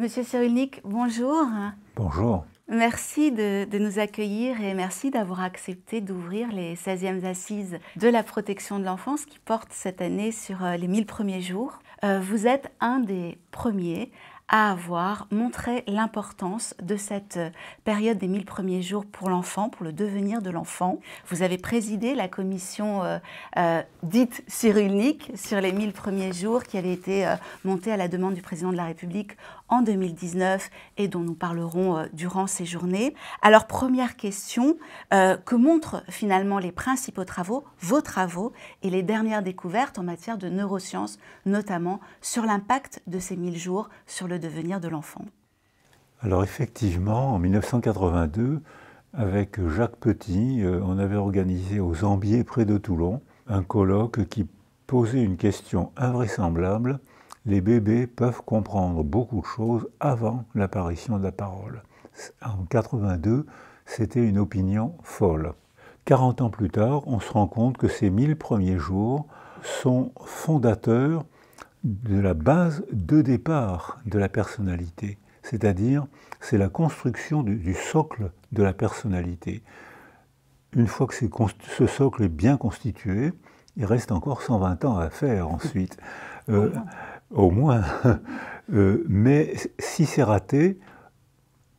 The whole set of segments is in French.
Monsieur Cyrulnik, bonjour. Bonjour. Merci de, nous accueillir et merci d'avoir accepté d'ouvrir les 16e assises de la protection de l'enfance qui portent cette année sur euh, les 1000 premiers jours. Euh, vous êtes un des premiers à avoir montré l'importance de cette euh, période des 1000 premiers jours pour l'enfant, pour le devenir de l'enfant. Vous avez présidé la commission dite Cyrulnik sur les 1000 premiers jours qui avait été montée à la demande du président de la République en 2019 et dont nous parlerons euh, durant ces journées. Alors première question, euh, que montrent finalement les principaux travaux, vos travaux et les dernières découvertes en matière de neurosciences, notamment sur l'impact de ces 1000 jours sur le devenir de l'enfant Alors effectivement, en 1982, avec Jacques Petit, euh, on avait organisé aux Ambiers près de Toulon un colloque qui posait une question invraisemblable les bébés peuvent comprendre beaucoup de choses avant l'apparition de la parole. En 82, c'était une opinion folle. 40 ans plus tard, on se rend compte que ces 1000 premiers jours sont fondateurs de la base de départ de la personnalité, c'est-à-dire c'est la construction du, socle de la personnalité. Une fois que ce socle est bien constitué, il reste encore 120 ans à faire ensuite. Euh, au moins. Euh, mais si c'est raté,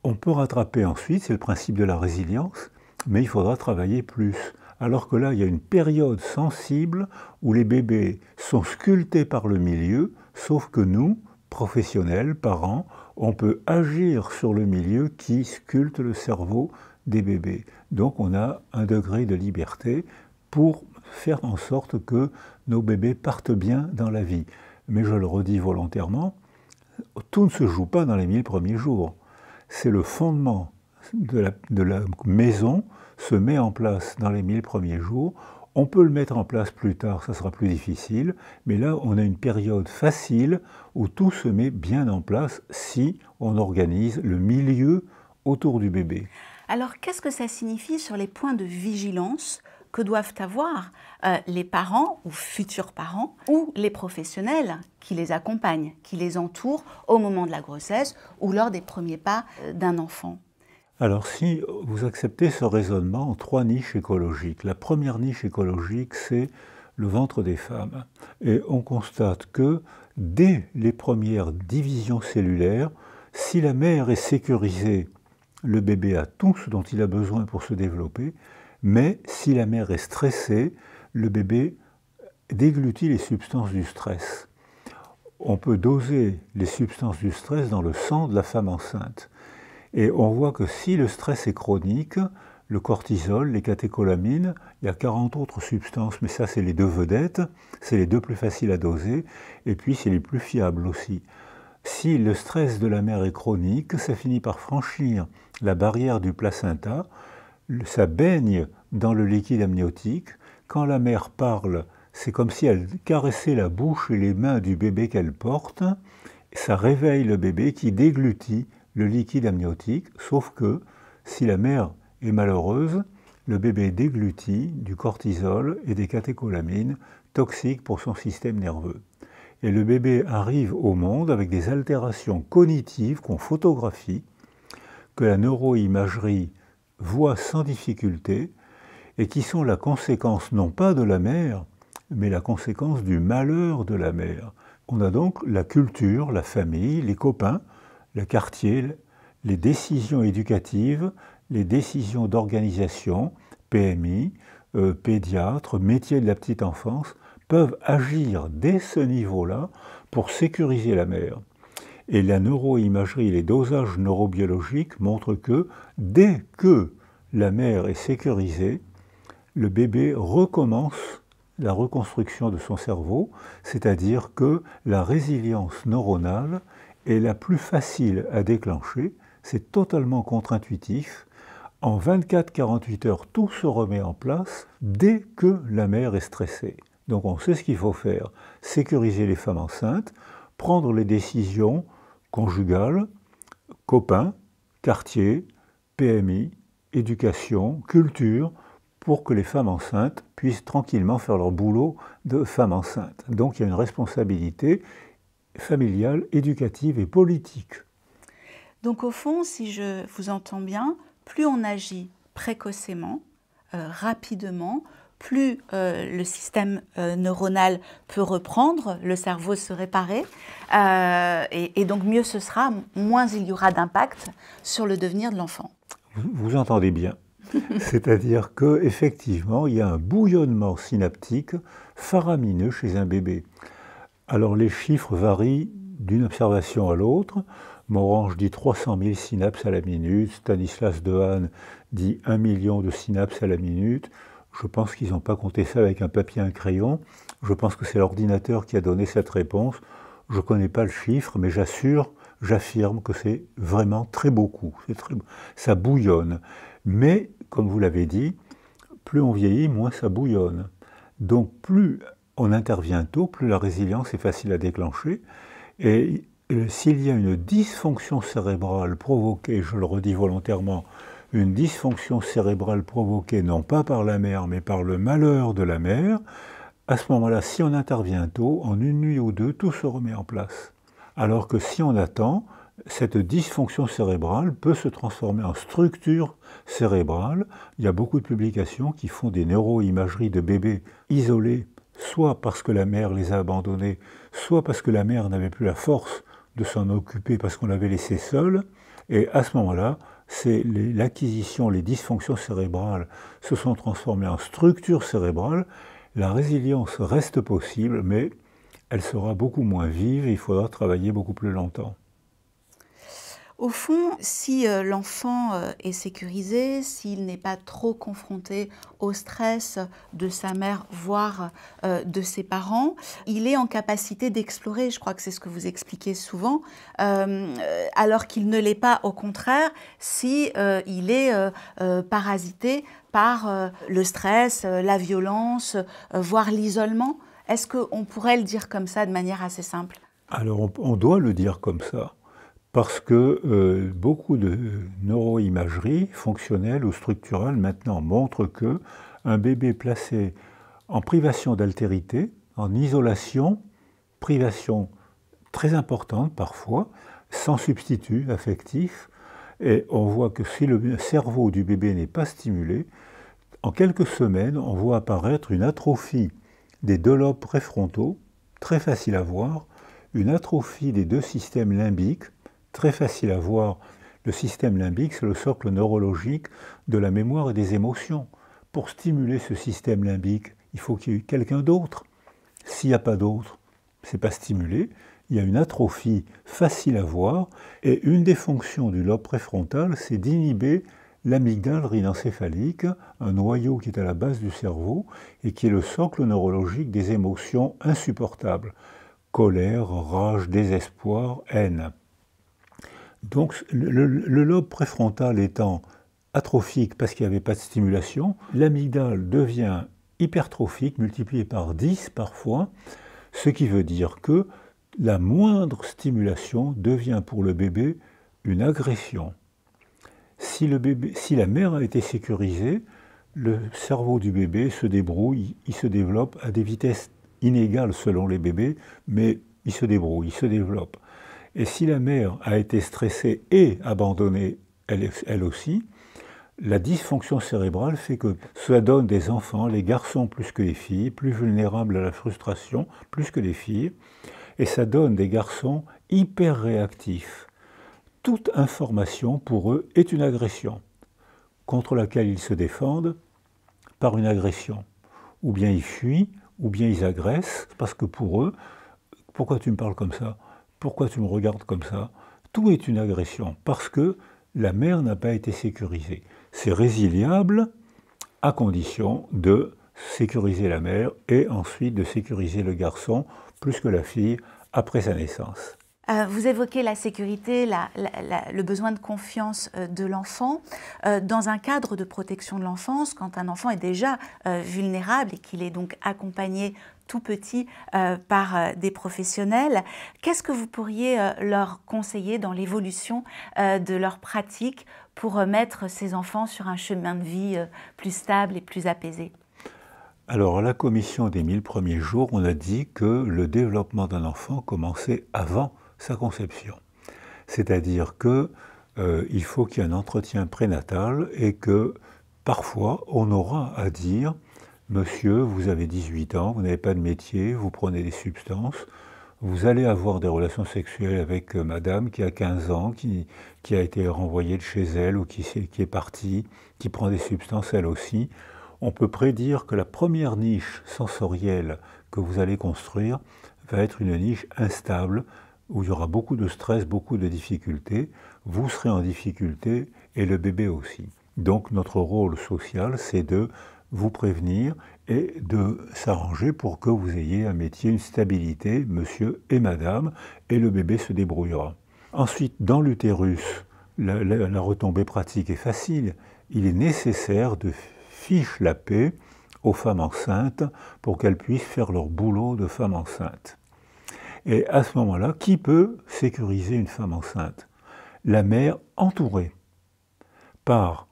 on peut rattraper ensuite, c'est le principe de la résilience, mais il faudra travailler plus. Alors que là, il y a une période sensible où les bébés sont sculptés par le milieu, sauf que nous, professionnels, parents, on peut agir sur le milieu qui sculpte le cerveau des bébés. Donc on a un degré de liberté pour faire en sorte que nos bébés partent bien dans la vie mais je le redis volontairement, tout ne se joue pas dans les mille premiers jours. C'est le fondement de la, maison se met en place dans les mille premiers jours. On peut le mettre en place plus tard, ça sera plus difficile, mais là on a une période facile où tout se met bien en place si on organise le milieu autour du bébé. Alors qu'est-ce que ça signifie sur les points de vigilance que doivent avoir euh, les parents ou futurs parents ou les professionnels qui les accompagnent, qui les entourent au moment de la grossesse ou lors des premiers pas euh, d'un enfant. Alors si vous acceptez ce raisonnement en trois niches écologiques, la première niche écologique, c'est le ventre des femmes. Et on constate que dès les premières divisions cellulaires, si la mère est sécurisée, le bébé a tout ce dont il a besoin pour se développer, mais si la mère est stressée, le bébé déglutit les substances du stress. On peut doser les substances du stress dans le sang de la femme enceinte. Et on voit que si le stress est chronique, le cortisol, les catécholamines, il y a 40 autres substances, mais ça c'est les deux vedettes, c'est les deux plus faciles à doser, et puis c'est les plus fiables aussi. Si le stress de la mère est chronique, ça finit par franchir la barrière du placenta, ça baigne dans le liquide amniotique. Quand la mère parle, c'est comme si elle caressait la bouche et les mains du bébé qu'elle porte. Ça réveille le bébé qui déglutit le liquide amniotique, sauf que si la mère est malheureuse, le bébé déglutit du cortisol et des catécholamines toxiques pour son système nerveux. Et le bébé arrive au monde avec des altérations cognitives qu'on photographie, que la neuroimagerie voient sans difficulté et qui sont la conséquence non pas de la mère, mais la conséquence du malheur de la mère. On a donc la culture, la famille, les copains, le quartier, les décisions éducatives, les décisions d'organisation, PMI, euh, pédiatre, métier de la petite enfance, peuvent agir dès ce niveau-là pour sécuriser la mère. Et la neuroimagerie les dosages neurobiologiques montrent que dès que la mère est sécurisée, le bébé recommence la reconstruction de son cerveau, c'est-à-dire que la résilience neuronale est la plus facile à déclencher, c'est totalement contre-intuitif. En 24-48 heures, tout se remet en place dès que la mère est stressée. Donc on sait ce qu'il faut faire, sécuriser les femmes enceintes, prendre les décisions conjugale, copains, quartier, PMI, éducation, culture, pour que les femmes enceintes puissent tranquillement faire leur boulot de femmes enceintes. Donc il y a une responsabilité familiale, éducative et politique. Donc au fond, si je vous entends bien, plus on agit précocement, euh, rapidement, plus euh, le système euh, neuronal peut reprendre, le cerveau se réparer, euh, et, donc mieux ce sera, moins il y aura d'impact sur le devenir de l'enfant. Vous, vous, entendez bien. C'est-à-dire qu'effectivement, il y a un bouillonnement synaptique faramineux chez un bébé. Alors les chiffres varient d'une observation à l'autre. Morange dit 300 000 synapses à la minute, Stanislas Dehaene dit 1 million de synapses à la minute, je pense qu'ils n'ont pas compté ça avec un papier et un crayon. Je pense que c'est l'ordinateur qui a donné cette réponse. Je ne connais pas le chiffre, mais j'assure, j'affirme que c'est vraiment très beaucoup. ça bouillonne. Mais, comme vous l'avez dit, plus on vieillit, moins ça bouillonne. Donc plus on intervient tôt, plus la résilience est facile à déclencher. Et euh, s'il y a une dysfonction cérébrale provoquée, je le redis volontairement, une dysfonction cérébrale provoquée non pas par la mère, mais par le malheur de la mère, à ce moment-là, si on intervient tôt, en une nuit ou deux, tout se remet en place. Alors que si on attend, cette dysfonction cérébrale peut se transformer en structure cérébrale. Il y a beaucoup de publications qui font des neuroimageries de bébés isolés, soit parce que la mère les a abandonnés, soit parce que la mère n'avait plus la force de s'en occuper parce qu'on l'avait laissé seul. Et à ce moment-là, c'est l'acquisition, les, dysfonctions cérébrales se sont transformées en structures cérébrales. La résilience reste possible, mais elle sera beaucoup moins vive et il faudra travailler beaucoup plus longtemps. Au fond, si euh, l'enfant euh, est sécurisé, s'il n'est pas trop confronté au stress de sa mère, voire euh, de ses parents, il est en capacité d'explorer, je crois que c'est ce que vous expliquez souvent, alors qu'il ne l'est pas, au contraire, si il est parasité par le stress, la violence, voire l'isolement. Est-ce qu'on pourrait le dire comme ça de manière assez simple Alors on doit le dire comme ça parce que euh, beaucoup de neuroimagerie fonctionnelle ou structurelle maintenant montre que un bébé placé en privation d'altérité, en isolation, privation très importante parfois, sans substitut affectif, et on voit que si le cerveau du bébé n'est pas stimulé, en quelques semaines, on voit apparaître une atrophie des deux lobes préfrontaux, très facile à voir, une atrophie des deux systèmes limbiques, très facile à voir. Le système limbique, c'est le socle neurologique de la mémoire et des émotions. Pour stimuler ce système limbique, il faut qu'il y ait quelqu'un d'autre. S'il n'y a pas d'autre, c'est pas stimulé. Il y a une atrophie facile à voir. Et une des fonctions du lobe préfrontal, c'est d'inhiber l'amygdale rhinencéphalique, un noyau qui est à la base du cerveau et qui est le socle neurologique des émotions insupportables colère, rage, désespoir, haine. Donc le, lobe préfrontal étant atrophique parce qu'il n'y avait pas de stimulation, l'amygdale devient hypertrophique, multiplié par 10 parfois, ce qui veut dire que la moindre stimulation devient pour le bébé une agression. si la mère a été sécurisée, le cerveau du bébé se débrouille, il se développe à des vitesses inégales selon les bébés, mais il se débrouille, il se développe. Et si la mère a été stressée et abandonnée, elle, aussi, la dysfonction cérébrale fait que cela donne des enfants, les garçons plus que les filles, plus vulnérables à la frustration plus que les filles, et ça donne des garçons hyper réactifs. Toute information pour eux est une agression, contre laquelle ils se défendent par une agression. Ou bien ils fuient, ou bien ils agressent, parce que pour eux, pourquoi tu me parles comme ça pourquoi tu me regardes comme ça Tout est une agression, parce que la mère n'a pas été sécurisée. C'est résiliable à condition de sécuriser la mère et ensuite de sécuriser le garçon plus que la fille après sa naissance. Euh, vous évoquez la sécurité, le besoin de confiance euh, de l'enfant euh, dans un cadre de protection de l'enfance, quand un enfant est déjà vulnérable et qu'il est donc accompagné tout petit par des professionnels. Qu'est-ce que vous pourriez leur conseiller dans l'évolution de leur pratique pour mettre ces enfants sur un chemin de vie plus stable et plus apaisé alors, la commission des 1000 premiers jours, on a dit que le développement d'un enfant commençait avant sa conception. C'est-à-dire que euh, il faut qu'il y ait un entretien prénatal et que parfois on aura à dire Monsieur, vous avez 18 ans, vous n'avez pas de métier, vous prenez des substances, vous allez avoir des relations sexuelles avec euh, madame qui a 15 ans, qui, qui a été renvoyée de chez elle ou qui, qui est partie, qui prend des substances elle aussi. On peut prédire que la première niche sensorielle que vous allez construire va être une niche instable où il y aura beaucoup de stress, beaucoup de difficultés, vous serez en difficulté et le bébé aussi. Donc notre rôle social, c'est de vous prévenir et de s'arranger pour que vous ayez un métier, une stabilité, monsieur et madame, et le bébé se débrouillera. Ensuite, dans l'utérus, la, retombée pratique est facile. Il est nécessaire de fiche la paix aux femmes enceintes pour qu'elles puissent faire leur boulot de femmes enceintes. Et à ce moment-là, qui peut sécuriser une femme enceinte La mère entourée par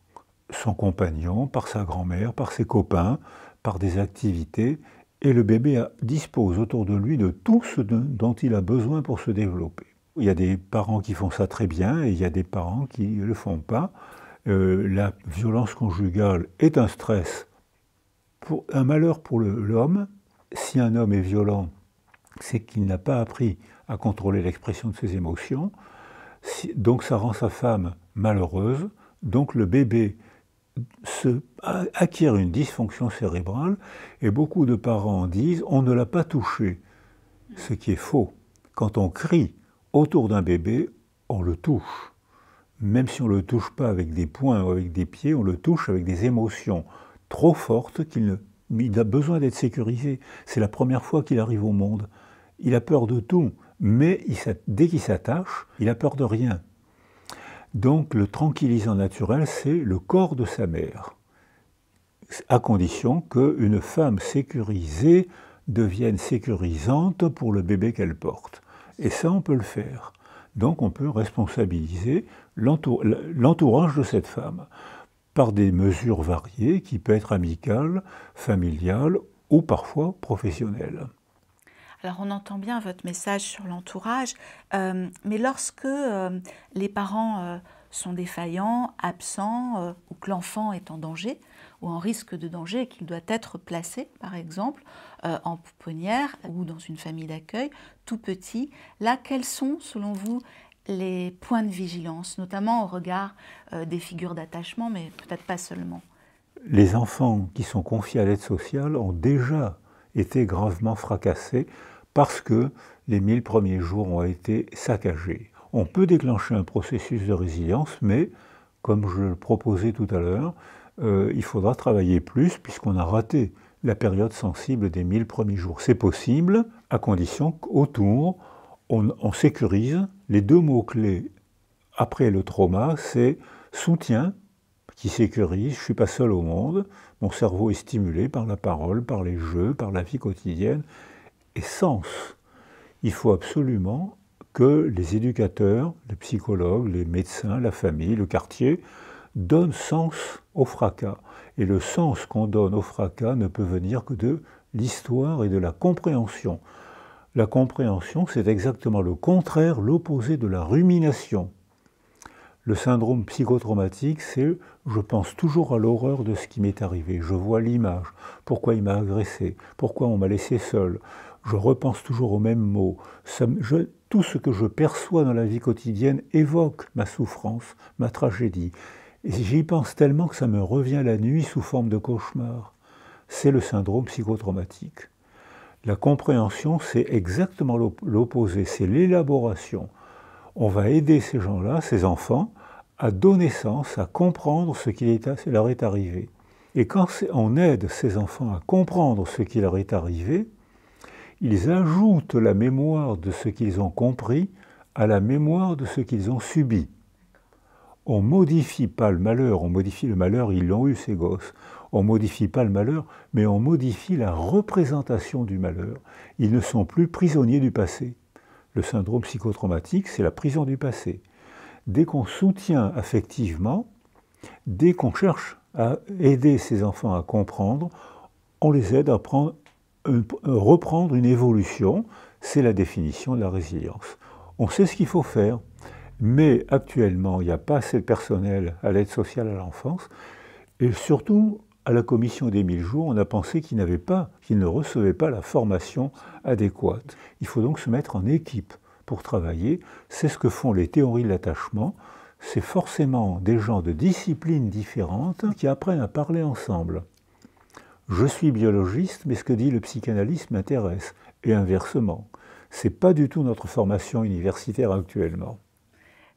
son compagnon, par sa grand-mère, par ses copains, par des activités, et le bébé dispose autour de lui de tout ce dont il a besoin pour se développer. Il y a des parents qui font ça très bien et il y a des parents qui ne le font pas. Euh, la violence conjugale est un stress, un malheur pour l'homme. Si un homme est violent, c'est qu'il n'a pas appris à contrôler l'expression de ses émotions, donc ça rend sa femme malheureuse, donc le bébé se acquiert une dysfonction cérébrale, et beaucoup de parents disent on ne l'a pas touché, ce qui est faux. Quand on crie autour d'un bébé, on le touche. Même si on ne le touche pas avec des poings ou avec des pieds, on le touche avec des émotions trop fortes qu'il a besoin d'être sécurisé. C'est la première fois qu'il arrive au monde il a peur de tout, mais dès qu'il s'attache, il a peur de rien. Donc le tranquillisant naturel, c'est le corps de sa mère, à condition qu'une femme sécurisée devienne sécurisante pour le bébé qu'elle porte. Et ça, on peut le faire. Donc on peut responsabiliser l'entourage de cette femme par des mesures variées qui peuvent être amicales, familiales ou parfois professionnelles. Alors on entend bien votre message sur l'entourage, euh, mais lorsque euh, les parents euh, sont défaillants, absents, ou que l'enfant est en danger, ou en risque de danger et qu'il doit être placé, par exemple, en pouponnière ou dans une famille d'accueil, tout petit, là, quels sont, selon vous, les points de vigilance, notamment au regard des figures d'attachement, mais peut-être pas seulement les enfants qui sont confiés à l'aide sociale ont déjà était gravement fracassé parce que les 1000 premiers jours ont été saccagés. On peut déclencher un processus de résilience, mais, comme je le proposais tout à l'heure, euh, il faudra travailler plus puisqu'on a raté la période sensible des 1000 premiers jours. C'est possible à condition qu'autour, on sécurise. Les deux mots-clés après le trauma, c'est soutien qui sécurise, je ne suis pas seul au monde, mon cerveau est stimulé par la parole, par les jeux, par la vie quotidienne, et sens. Il faut absolument que les éducateurs, les psychologues, les médecins, la famille, le quartier, donnent sens au fracas. Et le sens qu'on donne au fracas ne peut venir que de l'histoire et de la compréhension. La compréhension, c'est exactement le contraire, l'opposé de la rumination. Le syndrome psychotraumatique, c'est je pense toujours à l'horreur de ce qui m'est arrivé, je vois l'image, pourquoi il m'a agressé, pourquoi on m'a laissé seul, je repense toujours aux mêmes mots, tout ce que je perçois dans la vie quotidienne évoque ma souffrance, ma tragédie. Et j'y pense tellement que ça me revient la nuit sous forme de cauchemar. C'est le syndrome psychotraumatique. La compréhension, c'est exactement l'opposé, c'est l'élaboration, on va aider ces gens-là, ces enfants, à donner sens, à comprendre ce qui leur est arrivé. Et quand on aide ces enfants à comprendre ce qui leur est arrivé, ils ajoutent la mémoire de ce qu'ils ont compris à la mémoire de ce qu'ils ont subi. On modifie pas le malheur, on modifie le malheur, ils l'ont eu ces gosses. On modifie pas le malheur, mais on modifie la représentation du malheur. Ils ne sont plus prisonniers du passé. Le syndrome psychotraumatique, c'est la prison du passé. Dès qu'on soutient affectivement, dès qu'on cherche à aider ces enfants à comprendre, on les aide à, reprendre une évolution. C'est la définition de la résilience. On sait ce qu'il faut faire, mais actuellement, il n'y a pas assez de personnel à l'aide sociale à l'enfance. Et surtout, à la commission des 1000 jours, on a pensé qu'ils n'avait pas, qu'il ne recevaient pas la formation adéquate. Il faut donc se mettre en équipe pour travailler. C'est ce que font les théories de l'attachement. C'est forcément des gens de disciplines différentes qui apprennent à parler ensemble. Je suis biologiste, mais ce que dit le psychanalyste m'intéresse, et inversement. C'est pas du tout notre formation universitaire actuellement.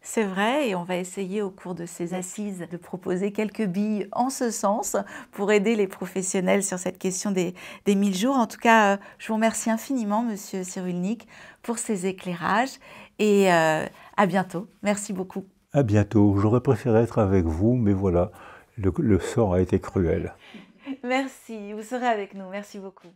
C'est vrai, et on va essayer au cours de ces assises de proposer quelques billes en ce sens pour aider les professionnels sur cette question des, des 1000 jours. En tout cas, euh, je vous remercie infiniment, Monsieur Cyrulnik, pour ces éclairages et euh, à bientôt. Merci beaucoup. À bientôt. J'aurais préféré être avec vous, mais voilà, le sort a été cruel. Merci, vous serez avec nous. Merci beaucoup.